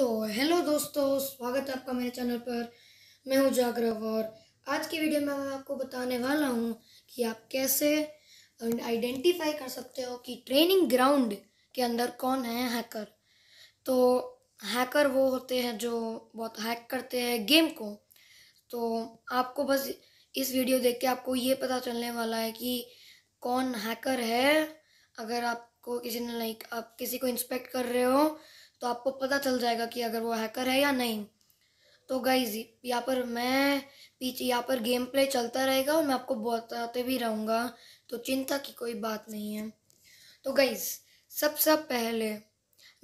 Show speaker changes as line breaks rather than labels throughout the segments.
तो हेलो दोस्तों स्वागत है आपका मेरे चैनल पर मैं हूँ जागरव और आज की वीडियो में मैं आपको बताने वाला हूँ कि आप कैसे आइडेंटिफाई कर सकते हो कि ट्रेनिंग ग्राउंड के अंदर कौन है हैकर तो हैकर वो होते हैं जो बहुत हैक करते हैं गेम को तो आपको बस इस वीडियो देख के आपको ये पता चलने वाला है कि कौन हैकर है अगर आपको किसी ने लाइक आप किसी को इंस्पेक्ट कर रहे हो तो आपको पता चल जाएगा कि अगर वो हैकर है या नहीं तो गाइज यहाँ पर मैं पीछे यहाँ पर गेम प्ले चलता रहेगा और मैं आपको बताते भी रहूँगा तो चिंता की कोई बात नहीं है तो गाइज सबसे सब पहले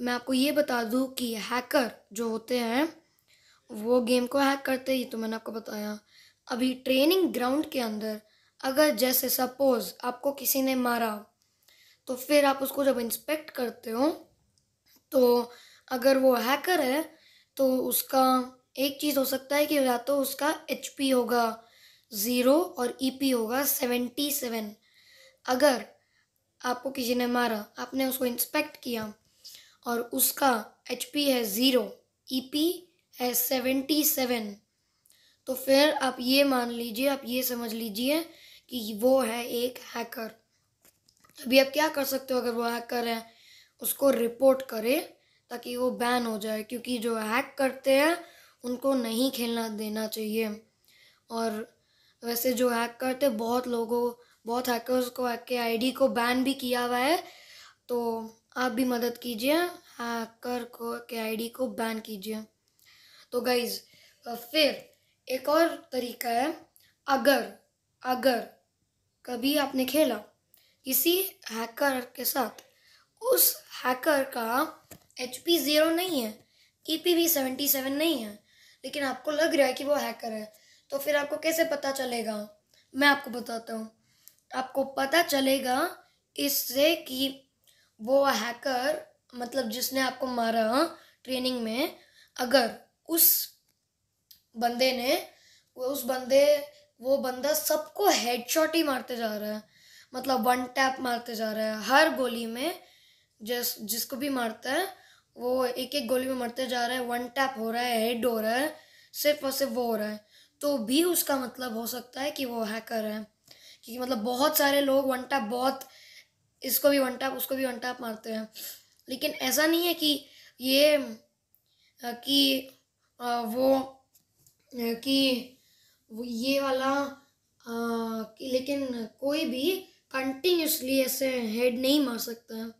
मैं आपको ये बता दूँ कि हैकर जो होते हैं वो गेम को हैक करते ही तो मैंने आपको बताया अभी ट्रेनिंग ग्राउंड के अंदर अगर जैसे सपोज़ आपको किसी ने मारा तो फिर आप उसको जब इंस्पेक्ट करते हो तो अगर वो हैकर है तो उसका एक चीज़ हो सकता है कि या तो उसका एच पी होगा ज़ीरो और ई e पी होगा सेवेंटी सेवन अगर आपको किसी ने मारा आपने उसको इंस्पेक्ट किया और उसका एच पी है ज़ीरो ई पी है सेवेंटी सेवन तो फिर आप ये मान लीजिए आप ये समझ लीजिए कि वो है एक हैकर अभी आप क्या कर सकते हो अगर वो हैकर है उसको रिपोर्ट करें ताकि वो बैन हो जाए क्योंकि जो हैक करते हैं उनको नहीं खेलना देना चाहिए और वैसे जो हैक करते बहुत लोगों बहुत हैकर्स को हैक के आईडी को बैन भी किया हुआ है तो आप भी मदद कीजिए हैकर को के आईडी को बैन कीजिए तो गाइज फिर एक और तरीका है अगर अगर कभी आपने खेला किसी हैकर के साथ उस हैकर का एच पी ज़ीरो नहीं है E P V seventy seven नहीं है लेकिन आपको लग रहा है कि वो हैकर है तो फिर आपको कैसे पता चलेगा मैं आपको बताता हूँ आपको पता चलेगा इससे कि वो हैकर मतलब जिसने आपको मारा ट्रेनिंग में अगर उस बंदे ने वो उस बंदे वो बंदा सबको हेडशॉट ही मारते जा रहा है मतलब वन टैप मारते जा रहा है हर गोली में जिस जिसको भी मारता है वो एक एक गोली में मरते जा रहा है वन टैप हो रहा है हेड हो रहा है सिर्फ और सिर्फ वो हो रहा है तो भी उसका मतलब हो सकता है कि वो हैकर है क्योंकि मतलब बहुत सारे लोग वन टैप बहुत इसको भी वन टैप उसको भी वन टैप मारते हैं लेकिन ऐसा नहीं है कि ये कि वो कि ये वाला कि लेकिन कोई भी कंटिन्यूसली ऐसे हेड नहीं मार सकता है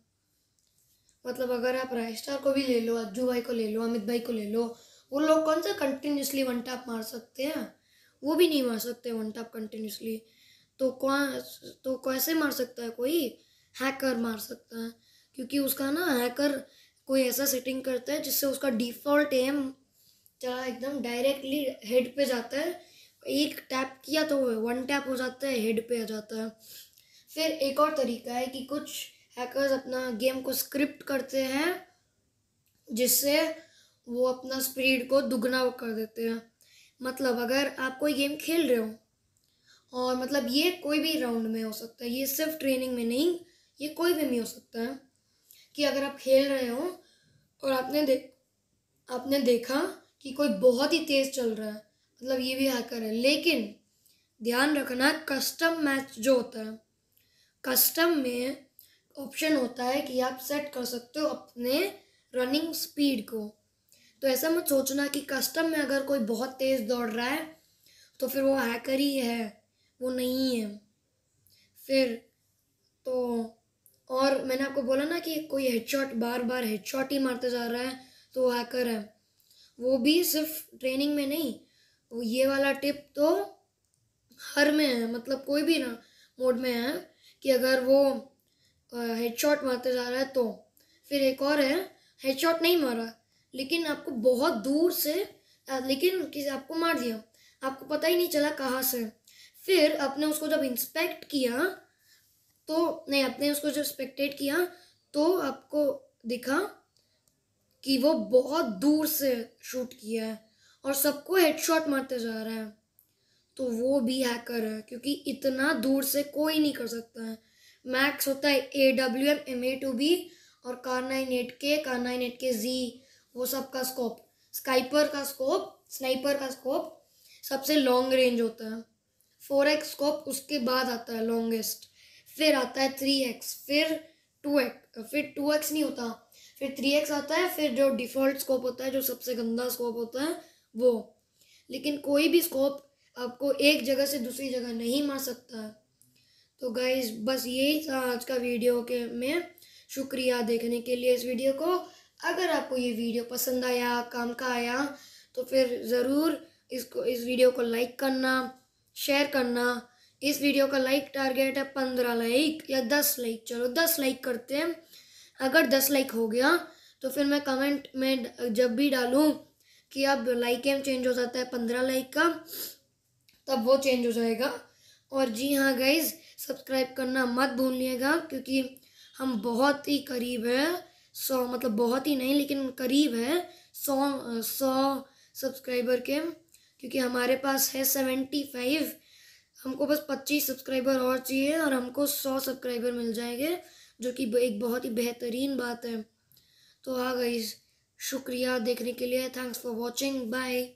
मतलब अगर आप स्टार को भी ले लो अज्जू भाई को ले लो अमित भाई को ले लो वो लोग कौन सा कंटिन्यूसली वन टैप मार सकते हैं वो भी नहीं मार सकते वन टैप कंटिन्यूसली तो कौन तो कैसे मार सकता है कोई हैकर मार सकता है क्योंकि उसका ना हैकर कोई ऐसा सेटिंग करता है जिससे उसका डिफ़ॉल्ट एम चला एकदम डायरेक्टली हेड पे जाता है एक टैप किया तो वन टैप हो जाता है हेड पे आ जाता है फिर एक और तरीका है कि कुछ हैकर्स अपना गेम को स्क्रिप्ट करते हैं जिससे वो अपना स्पीड को दुगना कर देते हैं मतलब अगर आप कोई गेम खेल रहे हो और मतलब ये कोई भी राउंड में हो सकता है ये सिर्फ ट्रेनिंग में नहीं ये कोई भी में हो सकता है कि अगर आप खेल रहे हो और आपने देख आपने देखा कि कोई बहुत ही तेज़ चल रहा है मतलब ये भी हैकर है लेकिन ध्यान रखना कस्टम मैच जो होता है कस्टम में ऑप्शन होता है कि आप सेट कर सकते हो अपने रनिंग स्पीड को तो ऐसा मत सोचना कि कस्टम में अगर कोई बहुत तेज़ दौड़ रहा है तो फिर वो हैकर ही है वो नहीं है फिर तो और मैंने आपको बोला ना कि कोई हेडशॉट बार बार हेडशॉट ही मारते जा रहा है तो वो हैकर है वो भी सिर्फ ट्रेनिंग में नहीं वो ये वाला टिप तो हर में है मतलब कोई भी ना मोड में है कि अगर वो हेडशॉट मारते जा रहा है तो फिर एक और है हेडशॉट नहीं मारा लेकिन आपको बहुत दूर से लेकिन किसी आपको मार दिया आपको पता ही नहीं चला कहाँ से फिर आपने उसको जब इंस्पेक्ट किया तो नहीं आपने उसको जब स्पेक्टेट किया तो आपको दिखा कि वो बहुत दूर से शूट किया है और सबको हेडशॉट मारते जा रहा है तो वो भी हैकर है क्योंकि इतना दूर से कोई नहीं कर सकता है मैक्स होता है A W M M A two B और Kar nine eight K Kar nine eight K जी वो सब का स्कोप स्काइपर का स्कोप स्नाइपर का स्कोप सबसे लॉन्ग रेंज होता है फोर एक्स स्कोप उसके बाद आता है लॉन्गेस्ट फिर आता है थ्री एक्स फिर टू एक्स फिर टू एक्स नहीं होता फिर थ्री एक्स आता है फिर जो डिफ़ॉल्ट स्कोप होता है जो सबसे गंदा स्कोप होता है वो लेकिन कोई भी स्कोप आपको एक जगह से दूसरी जगह नहीं मार सकता है तो गाइज बस यही था आज का वीडियो के में शुक्रिया देखने के लिए इस वीडियो को अगर आपको ये वीडियो पसंद आया काम का आया तो फिर ज़रूर इसको इस वीडियो को लाइक करना शेयर करना इस वीडियो का लाइक टारगेट है पंद्रह लाइक या दस लाइक चलो दस लाइक करते हैं अगर दस लाइक हो गया तो फिर मैं कमेंट में जब भी डालूँ कि अब लाइक एम चेंज हो जाता है पंद्रह लाइक का तब वो चेंज हो जाएगा और जी हाँ गाइज़ सब्सक्राइब करना मत भूलिएगा क्योंकि हम बहुत ही करीब है सौ मतलब बहुत ही नहीं लेकिन करीब है सौ सौ सब्सक्राइबर के क्योंकि हमारे पास है सेवेंटी फाइव हमको बस पच्चीस सब्सक्राइबर और चाहिए और हमको सौ सब्सक्राइबर मिल जाएंगे जो कि एक बहुत ही बेहतरीन बात है तो आ गई शुक्रिया देखने के लिए थैंक्स फॉर वॉचिंग बाय